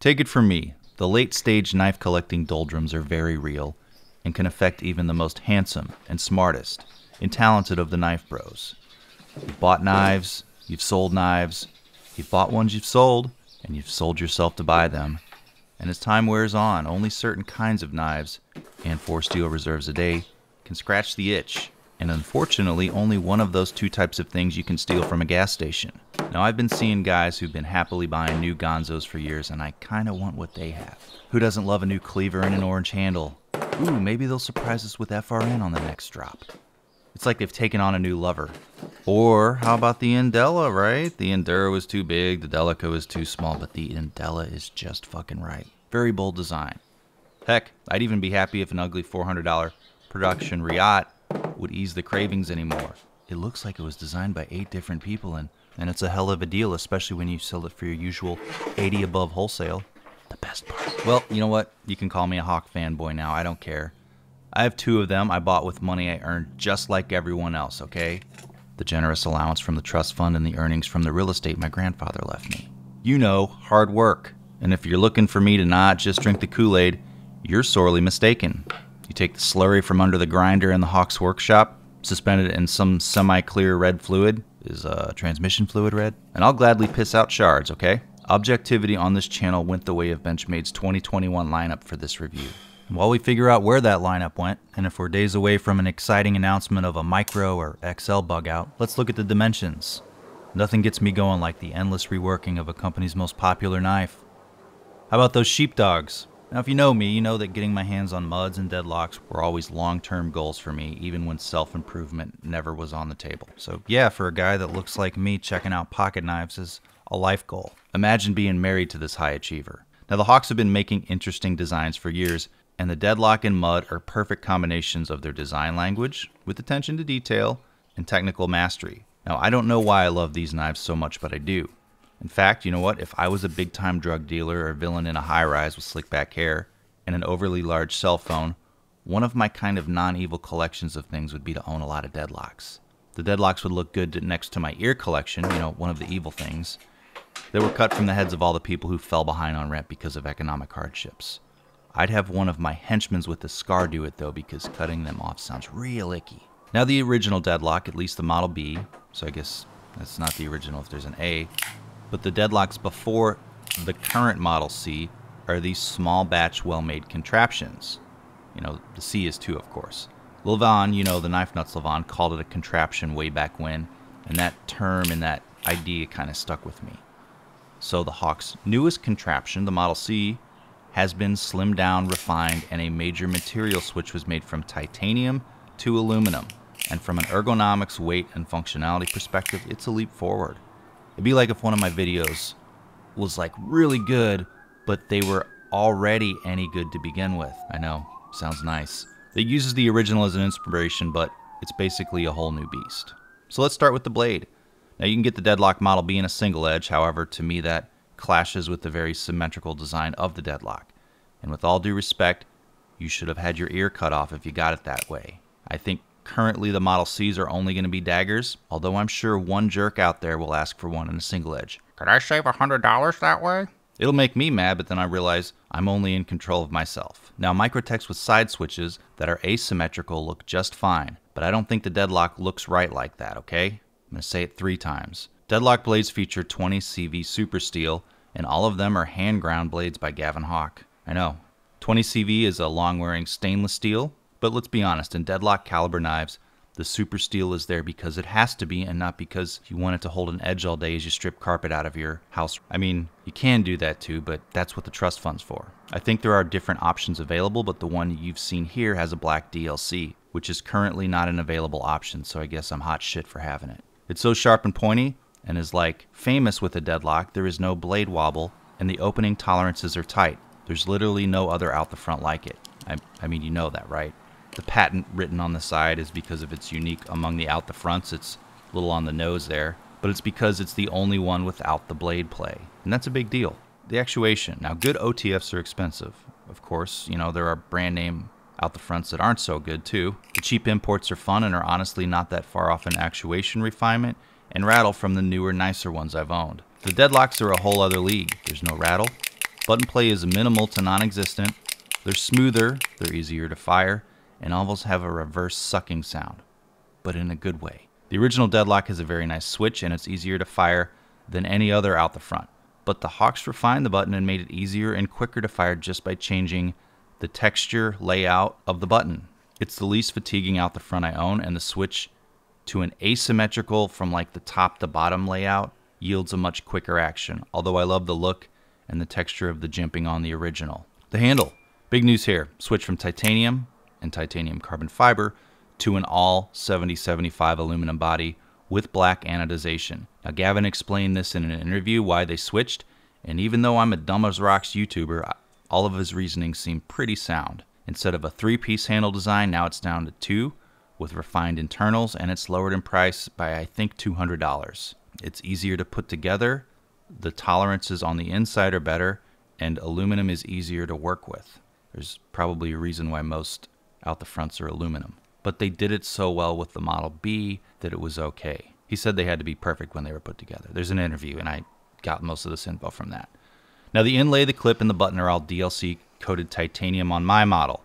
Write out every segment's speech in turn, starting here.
Take it from me, the late stage knife collecting doldrums are very real and can affect even the most handsome and smartest and talented of the knife bros. You've bought knives, you've sold knives, you've bought ones you've sold, and you've sold yourself to buy them. And as time wears on, only certain kinds of knives and four steel reserves a day can scratch the itch and unfortunately, only one of those two types of things you can steal from a gas station. Now, I've been seeing guys who've been happily buying new gonzos for years, and I kinda want what they have. Who doesn't love a new cleaver and an orange handle? Ooh, maybe they'll surprise us with FRN on the next drop. It's like they've taken on a new lover. Or how about the Indela, right? The Enduro is too big, the Delico is too small, but the Indela is just fucking right. Very bold design. Heck, I'd even be happy if an ugly $400 production Riot would ease the cravings anymore. It looks like it was designed by eight different people, and, and it's a hell of a deal, especially when you sell it for your usual 80 above wholesale. The best part. Well, you know what? You can call me a Hawk fanboy now. I don't care. I have two of them I bought with money I earned just like everyone else, okay? The generous allowance from the trust fund and the earnings from the real estate my grandfather left me. You know, hard work. And if you're looking for me to not just drink the Kool Aid, you're sorely mistaken. You take the slurry from under the grinder in the Hawk's workshop, suspended in some semi-clear red fluid. Is uh, transmission fluid red? And I'll gladly piss out shards, okay? Objectivity on this channel went the way of Benchmade's 2021 lineup for this review. And while we figure out where that lineup went, and if we're days away from an exciting announcement of a micro or XL bug out, let's look at the dimensions. Nothing gets me going like the endless reworking of a company's most popular knife. How about those sheepdogs? Now, if you know me, you know that getting my hands on muds and deadlocks were always long term goals for me, even when self improvement never was on the table. So, yeah, for a guy that looks like me, checking out pocket knives is a life goal. Imagine being married to this high achiever. Now, the Hawks have been making interesting designs for years, and the Deadlock and Mud are perfect combinations of their design language, with attention to detail, and technical mastery. Now, I don't know why I love these knives so much, but I do. In fact, you know what? If I was a big time drug dealer or villain in a high rise with slick back hair and an overly large cell phone, one of my kind of non evil collections of things would be to own a lot of deadlocks. The deadlocks would look good next to my ear collection, you know, one of the evil things, that were cut from the heads of all the people who fell behind on rent because of economic hardships. I'd have one of my henchmen's with a scar do it though, because cutting them off sounds real icky. Now, the original deadlock, at least the Model B, so I guess that's not the original if there's an A, but the deadlocks before the current Model C are these small batch, well made contraptions. You know, the C is two, of course. Levon, you know, the knife nuts Levon, called it a contraption way back when, and that term and that idea kind of stuck with me. So the Hawk's newest contraption, the Model C, has been slimmed down, refined, and a major material switch was made from titanium to aluminum. And from an ergonomics, weight, and functionality perspective, it's a leap forward. It'd be like if one of my videos was like really good, but they were already any good to begin with. I know, sounds nice. It uses the original as an inspiration, but it's basically a whole new beast. So let's start with the blade. Now you can get the Deadlock model being a single edge, however, to me that clashes with the very symmetrical design of the Deadlock. And with all due respect, you should have had your ear cut off if you got it that way. I think currently the Model Cs are only going to be daggers, although I'm sure one jerk out there will ask for one in a single edge. Could I save $100 that way? It'll make me mad, but then I realize I'm only in control of myself. Now, Microtex with side switches that are asymmetrical look just fine, but I don't think the Deadlock looks right like that, okay? I'm gonna say it three times. Deadlock blades feature 20 CV Super Steel, and all of them are hand ground blades by Gavin Hawk. I know. 20 CV is a long wearing stainless steel, but let's be honest, in deadlock caliber knives, the super steel is there because it has to be and not because you want it to hold an edge all day as you strip carpet out of your house. I mean, you can do that too, but that's what the trust fund's for. I think there are different options available, but the one you've seen here has a black DLC, which is currently not an available option, so I guess I'm hot shit for having it. It's so sharp and pointy and is like famous with a deadlock, there is no blade wobble and the opening tolerances are tight. There's literally no other out the front like it. I, I mean, you know that, right? the patent written on the side is because of its unique among the out the fronts. It's a little on the nose there, but it's because it's the only one without the blade play. And that's a big deal. The actuation. Now, good OTFs are expensive. Of course, you know, there are brand name out the fronts that aren't so good too. The cheap imports are fun and are honestly not that far off in actuation refinement and rattle from the newer, nicer ones I've owned. The deadlocks are a whole other league. There's no rattle. Button play is minimal to non-existent. They're smoother, they're easier to fire, and almost have a reverse sucking sound, but in a good way. The original Deadlock has a very nice switch and it's easier to fire than any other out the front, but the Hawks refined the button and made it easier and quicker to fire just by changing the texture layout of the button. It's the least fatiguing out the front I own, and the switch to an asymmetrical from like the top to bottom layout yields a much quicker action, although I love the look and the texture of the jimping on the original. The handle. Big news here. Switch from titanium and titanium carbon fiber to an all 7075 aluminum body with black anodization. Now, Gavin explained this in an interview why they switched, and even though I'm a dumb as rocks YouTuber, all of his reasoning seemed pretty sound. Instead of a three piece handle design, now it's down to two with refined internals, and it's lowered in price by I think $200. It's easier to put together, the tolerances on the inside are better, and aluminum is easier to work with. There's probably a reason why most out the fronts are aluminum. But they did it so well with the Model B that it was okay. He said they had to be perfect when they were put together. There's an interview, and I got most of this info from that. Now, the inlay, the clip, and the button are all DLC coated titanium on my model,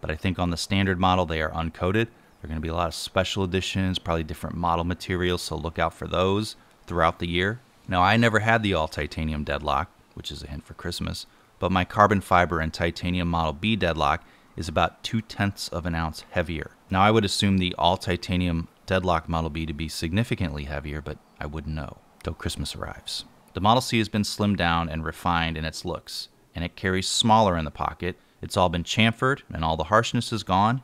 but I think on the standard model they are uncoated. There are going to be a lot of special editions, probably different model materials, so look out for those throughout the year. Now, I never had the all titanium deadlock, which is a hint for Christmas, but my carbon fiber and titanium Model B deadlock is about two tenths of an ounce heavier. Now, I would assume the all titanium Deadlock Model B to be significantly heavier, but I wouldn't know till Christmas arrives. The Model C has been slimmed down and refined in its looks, and it carries smaller in the pocket. It's all been chamfered, and all the harshness is gone,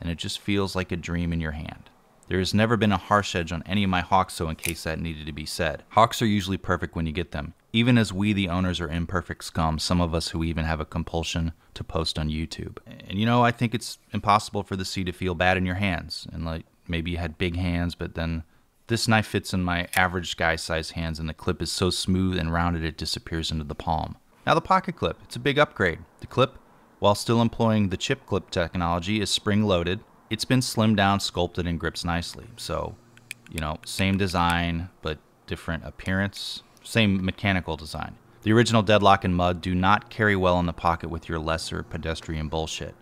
and it just feels like a dream in your hand. There has never been a harsh edge on any of my hawks, so in case that needed to be said. Hawks are usually perfect when you get them, even as we, the owners, are imperfect scum, some of us who even have a compulsion to post on YouTube. And you know, I think it's impossible for the sea to feel bad in your hands. And like, maybe you had big hands, but then this knife fits in my average guy size hands, and the clip is so smooth and rounded it disappears into the palm. Now, the pocket clip, it's a big upgrade. The clip, while still employing the chip clip technology, is spring loaded it's been slimmed down, sculpted, and grips nicely. So, you know, same design, but different appearance. Same mechanical design. The original Deadlock and Mud do not carry well in the pocket with your lesser pedestrian bullshit.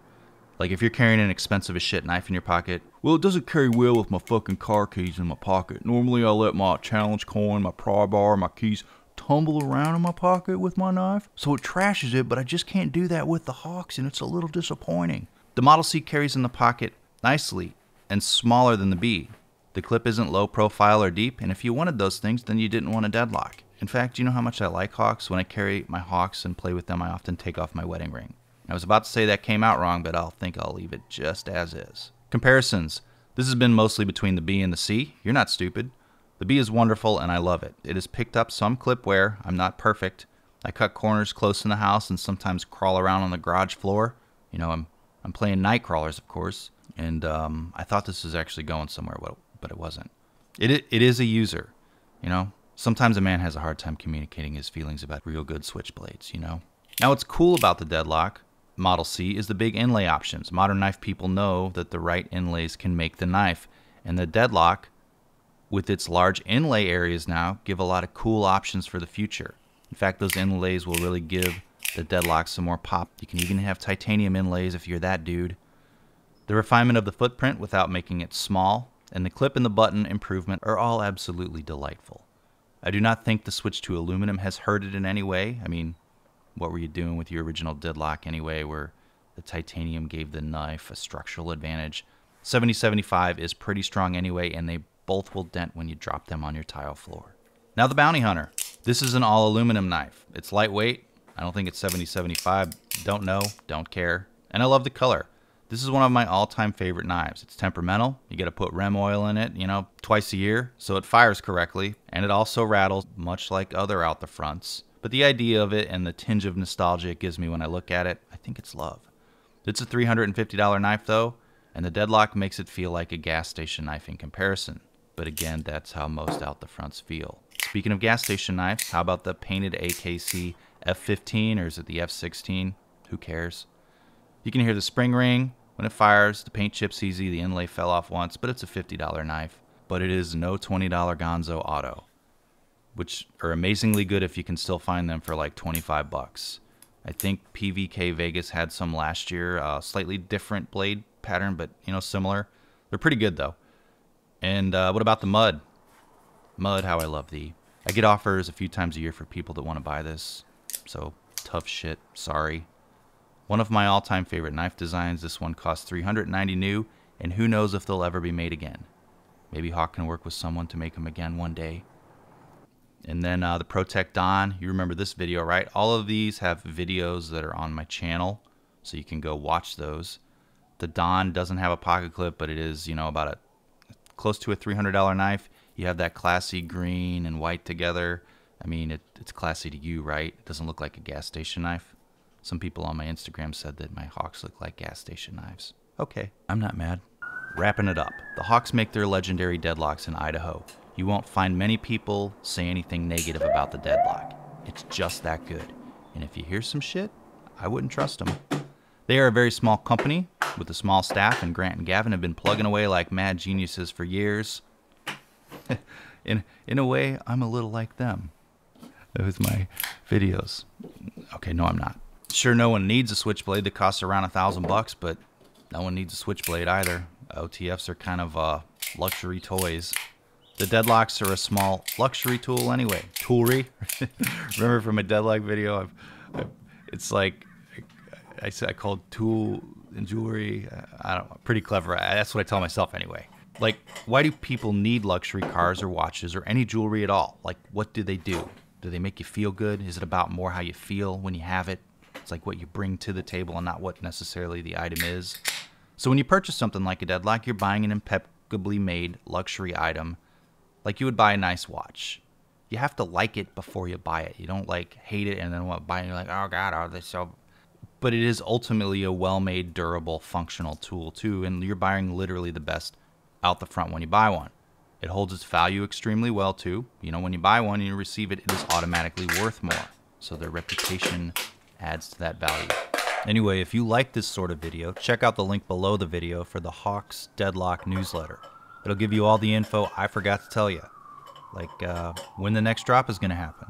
Like if you're carrying an expensive as shit knife in your pocket, well it doesn't carry well with my fucking car keys in my pocket. Normally I let my challenge coin, my pry bar, my keys tumble around in my pocket with my knife, so it trashes it, but I just can't do that with the Hawks and it's a little disappointing. The Model C carries in the pocket nicely and smaller than the B. The clip isn't low profile or deep, and if you wanted those things, then you didn't want a deadlock. In fact, you know how much I like hawks? When I carry my hawks and play with them, I often take off my wedding ring. I was about to say that came out wrong, but I'll think I'll leave it just as is. Comparisons. This has been mostly between the B and the C. You're not stupid. The B is wonderful and I love it. It has picked up some clip wear. I'm not perfect. I cut corners close in the house and sometimes crawl around on the garage floor. You know, I'm, I'm playing night crawlers, of course. And um, I thought this was actually going somewhere, but, but it wasn't. It, it is a user, you know? Sometimes a man has a hard time communicating his feelings about real good switchblades, you know? Now what's cool about the Deadlock Model C is the big inlay options. Modern knife people know that the right inlays can make the knife, and the Deadlock, with its large inlay areas now, give a lot of cool options for the future. In fact, those inlays will really give the Deadlock some more pop. You can even have titanium inlays if you're that dude. The refinement of the footprint without making it small, and the clip and the button improvement are all absolutely delightful. I do not think the switch to aluminum has hurted in any way. I mean, what were you doing with your original deadlock anyway, where the titanium gave the knife a structural advantage? 7075 is pretty strong anyway, and they both will dent when you drop them on your tile floor. Now the Bounty Hunter. This is an all aluminum knife. It's lightweight. I don't think it's 7075. Don't know. Don't care. And I love the color. This is one of my all-time favorite knives. It's temperamental. You got to put rem oil in it, you know, twice a year so it fires correctly, and it also rattles much like other out the fronts. But the idea of it and the tinge of nostalgia it gives me when I look at it, I think it's love. It's a $350 knife though, and the deadlock makes it feel like a gas station knife in comparison. But again, that's how most out the fronts feel. Speaking of gas station knives, how about the painted AKC F15 or is it the F16? Who cares? You can hear the spring ring, when it fires, the paint chips easy, the inlay fell off once, but it's a $50 knife. But it is no $20 Gonzo Auto, which are amazingly good if you can still find them for like 25 bucks. I think PVK Vegas had some last year, uh, slightly different blade pattern, but you know, similar. They're pretty good though. And uh, what about the mud? Mud, how I love thee. I get offers a few times a year for people that want to buy this, so tough shit, sorry. One of my all-time favorite knife designs, this one costs 390 new, and who knows if they'll ever be made again. Maybe Hawk can work with someone to make them again one day. And then uh, the Protect Don, you remember this video, right? All of these have videos that are on my channel, so you can go watch those. The Don doesn't have a pocket clip, but it is, you know, about a close to a $300 knife. You have that classy green and white together. I mean, it, it's classy to you, right? It doesn't look like a gas station knife. Some people on my Instagram said that my hawks look like gas station knives. Okay, I'm not mad. Wrapping it up, the hawks make their legendary deadlocks in Idaho. You won't find many people say anything negative about the deadlock. It's just that good. And if you hear some shit, I wouldn't trust them. They are a very small company with a small staff, and Grant and Gavin have been plugging away like mad geniuses for years. in, in a way, I'm a little like them. with my videos. Okay, no, I'm not sure no one needs a switchblade that costs around a thousand bucks, but no one needs a switchblade either. OTFs are kind of uh, luxury toys. The deadlocks are a small luxury tool anyway. Toolery. Remember from a deadlock video? I've, I've, it's like I, said, I called tool and jewelry. Uh, I don't know. Pretty clever. I, that's what I tell myself anyway. Like, why do people need luxury cars or watches or any jewelry at all? Like, what do they do? Do they make you feel good? Is it about more how you feel when you have it? It's like what you bring to the table and not what necessarily the item is. So when you purchase something like a deadlock, you're buying an impeccably made luxury item like you would buy a nice watch. You have to like it before you buy it. You don't like hate it and then what buy you're like, oh god, oh this so but it is ultimately a well-made, durable, functional tool too, and you're buying literally the best out the front when you buy one. It holds its value extremely well too. You know, when you buy one and you receive it, it is automatically worth more. So their reputation adds to that value. Anyway, if you like this sort of video, check out the link below the video for the Hawks Deadlock newsletter. It'll give you all the info I forgot to tell you, like uh, when the next drop is going to happen.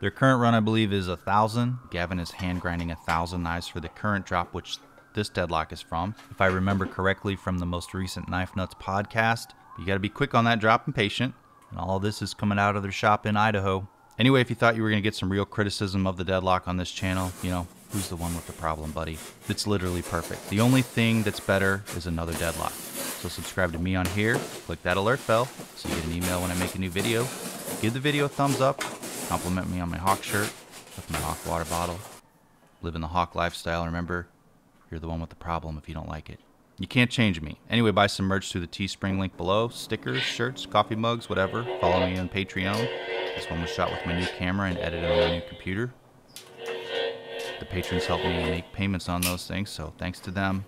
Their current run, I believe, is a 1,000. Gavin is hand grinding a 1,000 knives for the current drop, which this deadlock is from. If I remember correctly from the most recent Knife Nuts podcast, you got to be quick on that drop and patient. And all this is coming out of their shop in Idaho. Anyway, if you thought you were going to get some real criticism of the deadlock on this channel, you know, who's the one with the problem, buddy? It's literally perfect. The only thing that's better is another deadlock. So subscribe to me on here, click that alert bell so you get an email when I make a new video. Give the video a thumbs up, compliment me on my hawk shirt with my hawk water bottle. Live in the hawk lifestyle. Remember, you're the one with the problem if you don't like it. You can't change me. Anyway, buy some merch through the Teespring link below. Stickers, shirts, coffee mugs, whatever. Follow me on Patreon. This one was shot with my new camera and edited on my new computer. The patrons helped me make payments on those things, so thanks to them.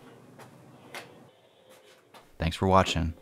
Thanks for watching.